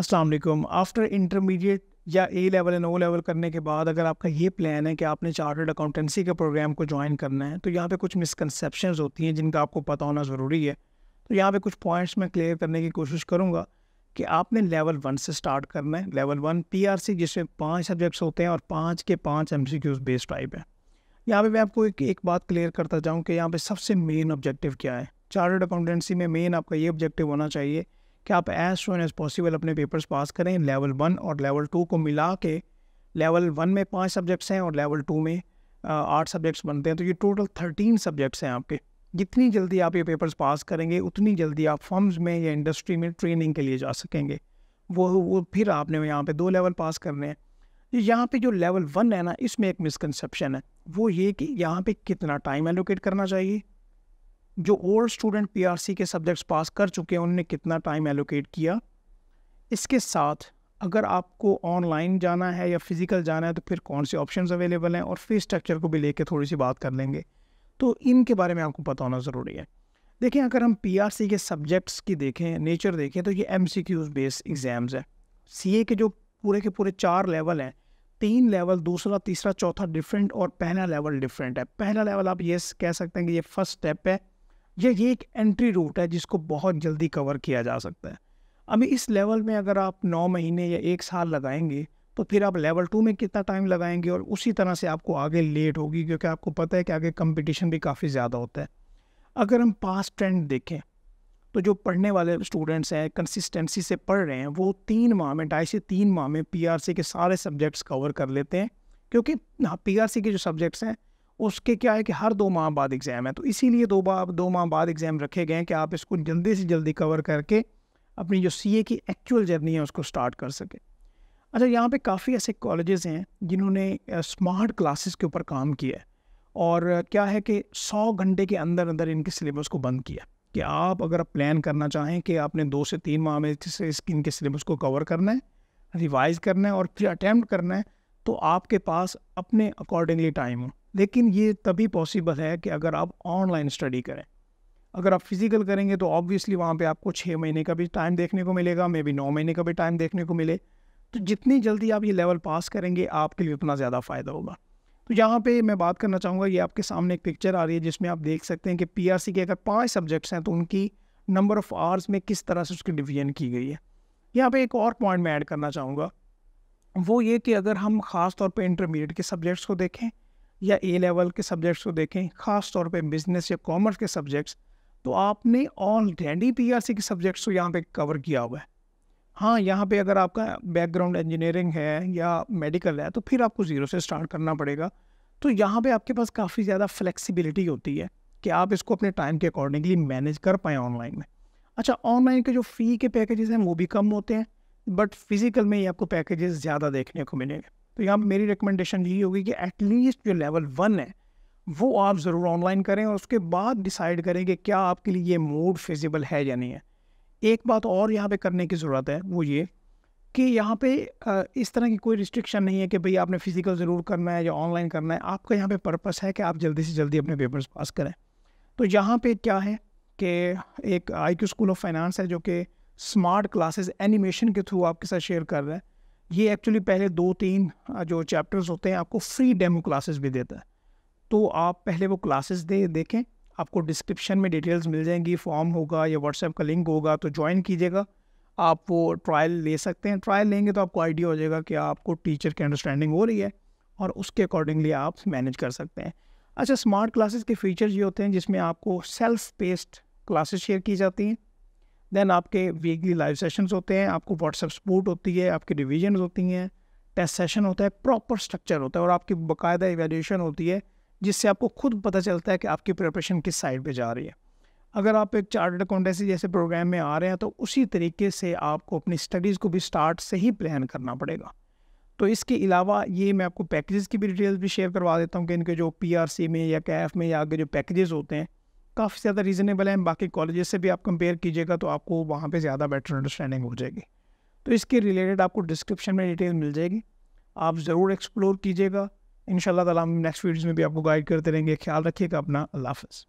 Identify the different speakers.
Speaker 1: अस्सलाम वालेकुम after intermediate या A level and O level करने के बाद अगर आपका ये प्लान है कि आपने चार्टर्ड अकाउंटेंसी के प्रोग्राम को ज्वाइन करना है तो यहाँ पे कुछ मिसकनसेप्शन होती हैं जिनका आपको पता होना ज़रूरी है तो यहाँ पे कुछ पॉइंट्स मैं क्लियर करने की कोशिश करूँगा कि आपने लेवल वन से स्टार्ट करना है level one P R C जिसमें पाँच सब्जेक्ट्स होते हैं और पाँच के पाँच M C Qs based type है यहाँ पर मैं आपको एक एक बात क्लियर करता जाऊँ कि यहाँ पर सबसे मेन ऑब्जेक्टिव क्या है चार्टर्ड अकाउंटेंसी में मेन आपका ये ऑब्जेक्टिव होना चाहिए कि आप एज सोन एज पॉसिबल अपने पेपर्स पास करें लेवल वन और लेवल टू को मिला के लेवल वन में पाँच सब्जेक्ट्स हैं और लेवल टू में आठ सब्जेक्ट्स बनते हैं तो ये टोटल थर्टीन सब्जेक्ट्स हैं आपके जितनी जल्दी आप ये पेपर्स पास करेंगे उतनी जल्दी आप फर्म्स में या इंडस्ट्री में ट्रेनिंग के लिए जा सकेंगे वो वो फिर आपने यहाँ पे दो लेवल पास करने हैं यहाँ पे जो लेवल वन है ना इसमें एक मिसकनसप्शन है वो ये कि यहाँ पे कितना टाइम एलोकेट करना चाहिए जो ओल्ड स्टूडेंट पीआरसी के सब्जेक्ट्स पास कर चुके हैं उन्होंने कितना टाइम एलोकेट किया इसके साथ अगर आपको ऑनलाइन जाना है या फिज़िकल जाना है तो फिर कौन से ऑप्शंस अवेलेबल हैं और फीस स्ट्रक्चर को भी लेके थोड़ी सी बात कर लेंगे तो इनके बारे में आपको पता होना ज़रूरी है देखें अगर हम पी के सब्जेक्ट्स की देखें नेचर देखें तो ये M C Qs based exams हैं सी ए के जो पूरे के पूरे चार लेवल हैं तीन लेवल दूसरा तीसरा चौथा डिफरेंट और पहला लेवल डिफरेंट है पहला लेवल आप ये कह सकते हैं कि ये फर्स्ट स्टेप है ये ये एक एंट्री रूट है जिसको बहुत जल्दी कवर किया जा सकता है अभी इस लेवल में अगर आप नौ महीने या एक साल लगाएंगे तो फिर आप लेवल टू में कितना टाइम लगाएंगे और उसी तरह से आपको आगे लेट होगी क्योंकि आपको पता है कि आगे कंपटीशन भी काफ़ी ज़्यादा होता है अगर हम पास ट्रेंड देखें तो जो पढ़ने वाले स्टूडेंट्स हैं कंसिस्टेंसी से पढ़ रहे हैं वो तीन माह में ढाई से तीन माह में पीआरसी के सारे सब्जेक्ट्स कवर कर लेते हैं क्योंकि पीआरसी हाँ, के जो सब्जेक्ट्स हैं उसके क्या है कि हर दो माह बाद एग्ज़ाम है तो इसीलिए दो बार दो माह बाद एग्ज़ाम रखे गए हैं कि आप इसको जल्दी से जल्दी कवर करके अपनी जो सी की एक्चुअल जर्नी है उसको स्टार्ट कर सकें अच्छा यहाँ पे काफ़ी ऐसे कॉलेजेस हैं जिन्होंने स्मार्ट क्लासेस के ऊपर काम किया है और क्या है कि सौ घंटे के अंदर अंदर इनके सिलेबस को बंद किया कि आप अगर आप प्लान करना चाहें कि आपने दो से तीन माह में से इनके सिलेबस को कवर करना है रिवाइज करना है और फिर अटैम्प्ट करना है तो आपके पास अपने अकॉर्डिंगली टाइम हो लेकिन ये तभी पॉसिबल है कि अगर आप ऑनलाइन स्टडी करें अगर आप फिज़िकल करेंगे तो ऑब्वियसली वहाँ पे आपको छः महीने का भी टाइम देखने को मिलेगा मे बी नौ महीने का भी टाइम देखने को मिले तो जितनी जल्दी आप ये लेवल पास करेंगे आपके लिए उतना ज़्यादा फ़ायदा होगा तो यहाँ पे मैं बात करना चाहूँगा ये आपके सामने एक पिक्चर आ रही है जिसमें आप देख सकते हैं कि पी के अगर पाँच सब्जेक्ट्स हैं तो उनकी नंबर ऑफ़ आवर्स में किस तरह से उसकी डिवीजन की गई है यहाँ पे एक और पॉइंट मैं ऐड करना चाहूँगा वो ये कि अगर हम ख़ास तौर पर इंटरमीडिएट के सब्जेक्ट्स को देखें या ए लेवल के सब्जेक्ट्स को देखें खास तौर पे बिजनेस या कॉमर्स के सब्जेक्ट्स तो आपने ऑलरेडी सी के सब्जेक्ट्स को यहाँ पे कवर किया हुआ है हाँ यहाँ पे अगर आपका बैकग्राउंड इंजीनियरिंग है या मेडिकल है तो फिर आपको ज़ीरो से स्टार्ट करना पड़ेगा तो यहाँ पे आपके पास काफ़ी ज़्यादा फ्लेक्सिबिलिटी होती है कि आप इसको अपने टाइम के अकॉर्डिंगली मैनेज कर पाएँ ऑनलाइन में अच्छा ऑनलाइन के जो फ़ी के पैकेजेस हैं वो भी कम होते हैं बट फिज़िकल में ही आपको पैकेजेस ज़्यादा देखने को मिलेंगे तो यहाँ मेरी रिकमेंडेशन यही होगी कि एटलीस्ट जो लेवल वन है वो आप ज़रूर ऑनलाइन करें और उसके बाद डिसाइड करें कि क्या आपके लिए ये मोड फिजिबल है या नहीं है एक बात और यहाँ पे करने की ज़रूरत है वो ये कि यहाँ पे इस तरह की कोई रिस्ट्रिक्शन नहीं है कि भाई आपने फ़िज़िकल ज़रूर करना है या ऑनलाइन करना है आपका यहाँ पे पर्पस है कि आप जल्दी से जल्दी अपने पेपर्स पास करें तो यहाँ पे क्या है कि एक I Q school of finance है जो कि स्मार्ट क्लासेस एनिमेशन के थ्रू आपके साथ शेयर कर रहा है ये एक्चुअली पहले दो तीन जो चैप्टर्स होते हैं आपको फ्री डेमो क्लासेस भी देता है तो आप पहले वो क्लासेस दे देखें आपको डिस्क्रिप्शन में डिटेल्स मिल जाएंगी फॉर्म होगा या व्हाट्सएप का लिंक होगा तो ज्वाइन कीजिएगा आप वो ट्रायल ले सकते हैं ट्रायल लेंगे तो आपको आइडिया हो जाएगा कि आपको टीचर की अंडरस्टैंडिंग हो रही है और उसके अकॉर्डिंगली आप मैनेज कर सकते हैं अच्छा स्मार्ट क्लासेस के फीचर्स ये होते हैं जिसमें आपको सेल्फ पेस्ड क्लासेस शेयर की जाती हैं देन आपके वीकली लाइव सेशंस होते हैं आपको व्हाट्सएप सपोर्ट होती है आपकी रिविजन होती हैं टेस्ट सेशन होता है प्रॉपर स्ट्रक्चर होता है और आपकी बाकायदा एवेल्यूशन होती है जिससे आपको खुद पता चलता है कि आपकी प्रिपरेशन किस साइड पर जा रही है अगर आप एक चार्टर्ड अकाउंटेंसी जैसे प्रोग्राम में आ रहे हैं तो उसी तरीके से आपको अपनी स्टडीज़ को भी स्टार्ट से ही प्लान करना पड़ेगा तो इसके अलावा ये मैं आपको पैकेजेस की भी डिटेल्स भी शेयर करवा देता हूँ कि इनके जो पीआरसी में या कैफ में या आगे जो पैकेजेस होते हैं काफ़ी ज़्यादा रीज़नेबल है बाकी कॉलेज से भी आप कंपेयर कीजिएगा तो आपको वहाँ पर ज़्यादा बेटर अंडरस्टैंडिंग हो जाएगी तो इसके रिलेटेड आपको डिस्क्रिप्शन में डिटेल मिल जाएगी आप ज़रूर एक्सप्लोर कीजिएगा इन शाला हम नेक्स्ट वीडियोज़ में भी आपको गाइड करते रहेंगे ख्याल रखिएगा अपना अल्लाह हाफ़